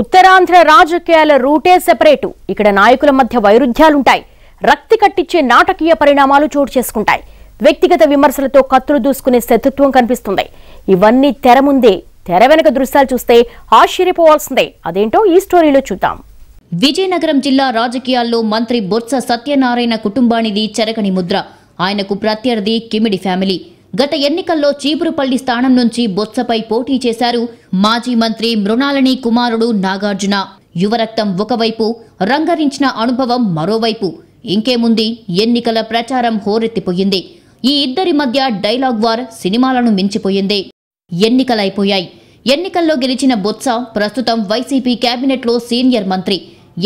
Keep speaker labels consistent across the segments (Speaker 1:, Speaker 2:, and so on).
Speaker 1: ఉత్తరాంధ్ర రాజకీయాల రూటే సెపరేటు ఇక్కడ నాయకుల మధ్య వైరుధ్యాలుంటాయి రక్తి కట్టించే నాటకీయ పరిణామాలు చోటు చేసుకుంటాయి వ్యక్తిగత విమర్శలతో కత్తులు దూసుకునే శత్రుత్వం కనిపిస్తుంది ఇవన్నీ తెర ముందే తెర వెనక దృశ్యాలు చూస్తే ఆశ్చర్యపోవాల్సిందే అదేంటో ఈ స్టోరీలో చూద్దాం విజయనగరం జిల్లా రాజకీయాల్లో మంత్రి బొత్స సత్యనారాయణ
Speaker 2: కుటుంబానిది చెరగని ముద్ర ఆయనకు ప్రత్యర్థి కిమిడి ఫ్యామిలీ గత ఎన్నికల్లో చీపురుపల్లి స్థానం నుంచి బొత్సపై పోటీ చేశారు మాజీ మంత్రి మృణాలని కుమారుడు నాగార్జున యువరక్తం ఒకవైపు రంగరించిన అనుభవం మరోవైపు ఇంకేముంది ఎన్నికల ప్రచారం హోరెత్తిపోయింది ఈ ఇద్దరి మధ్య డైలాగ్ వార్ సినిమాలను మించిపోయింది ఎన్నికలైపోయాయి ఎన్నికల్లో గెలిచిన బొత్స ప్రస్తుతం వైసీపీ కేబినెట్లో సీనియర్ మంత్రి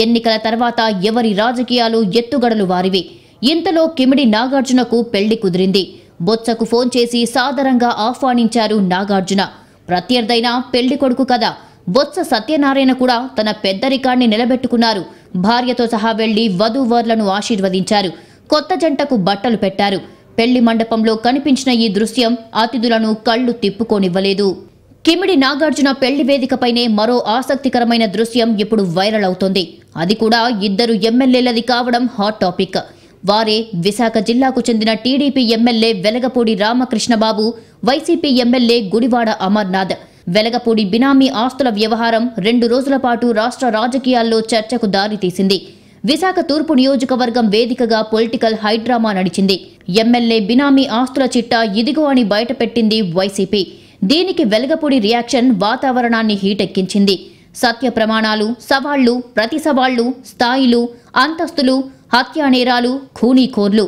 Speaker 2: ఎన్నికల తర్వాత ఎవరి రాజకీయాలు ఎత్తుగడలు వారివి ఇంతలో కిమిడి నాగార్జునకు పెళ్లి కుదిరింది బొత్సకు ఫోన్ చేసి సాదరంగా ఆహ్వానించారు నాగార్జున ప్రత్యర్థైన పెళ్లి కొడుకు కదా బొత్స సత్యనారాయణ కూడా తన పెద్ద రికార్డ్ని నిలబెట్టుకున్నారు భార్యతో సహా వెళ్లి వధూవర్లను ఆశీర్వదించారు కొత్త జంటకు బట్టలు పెట్టారు పెళ్లి మండపంలో కనిపించిన ఈ దృశ్యం అతిథులను కళ్ళు తిప్పుకోనివ్వలేదు కిమిడి నాగార్జున పెళ్లి వేదికపైనే మరో ఆసక్తికరమైన దృశ్యం ఇప్పుడు వైరల్ అవుతోంది అది కూడా ఇద్దరు ఎమ్మెల్యేలది కావడం హాట్ టాపిక్ వారే విశాఖ జిల్లాకు చెందిన TDP MLA Velagapudi Ramakrishnababu YCP MLA Gudivada Amarnath Velagapudi benami ఆస్తుల వ్యవహారం రెండు రోజుల పాటు రాష్ట్ర రాజకీయాల్లో చర్చకు దారితీసింది విశాఖ తూర్పు నియోజకవర్గం వేదికగా పొలిటికల్ హైడ్రామా నడిచింది ఎమ్మెల్యే బినామీ ఆస్తుల చిట్టా ఇదిగో అని బయటపెట్టింది వైసీపీ దీనికి వెలగపూడి రియాక్షన్ వాతావరణాన్ని హీటెక్కించింది సత్య ప్రమాణాలు సవాళ్లు ప్రతి సవాళ్లు స్థాయిలు అంతస్తులు హత్యా నేరాలు ఖూనీఖోర్లు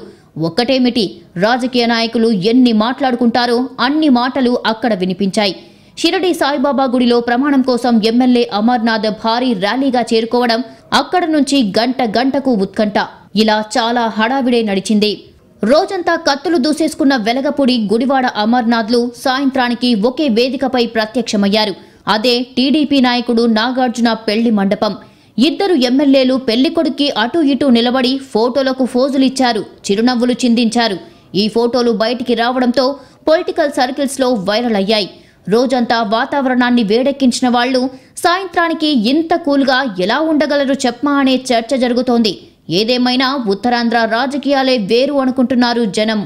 Speaker 2: ఒక్కటేమిటి రాజకీయ నాయకులు ఎన్ని మాట్లాడుకుంటారో అన్ని మాటలు అక్కడ వినిపించాయి షిరడి సాయిబాబా గుడిలో ప్రమాణం కోసం ఎమ్మెల్యే అమర్నాథ్ భారీ ర్యాలీగా చేరుకోవడం అక్కడ నుంచి గంట గంటకు ఉత్కంఠ ఇలా చాలా హడావిడే నడిచింది రోజంతా కత్తులు దూసేసుకున్న వెలగపూడి గుడివాడ అమర్నాథ్లు సాయంత్రానికి ఒకే వేదికపై ప్రత్యక్షమయ్యారు అదే టీడీపీ నాయకుడు నాగార్జున పెళ్లి మండపం ఇద్దరు ఎమ్మెల్యేలు పెళ్లి కొడుక్కి అటు ఇటు నిలబడి ఫోటోలకు ఫోజులిచ్చారు చిరునవ్వులు చిందించారు ఈ ఫోటోలు బయటికి రావడంతో పొలిటికల్ సర్కిల్స్లో వైరల్ అయ్యాయి రోజంతా వాతావరణాన్ని వేడెక్కించిన వాళ్లు సాయంత్రానికి ఇంత కూల్గా ఎలా ఉండగలరు చెప్పమా అనే చర్చ జరుగుతోంది ఏదేమైనా ఉత్తరాంధ్ర రాజకీయాలే వేరు అనుకుంటున్నారు జనం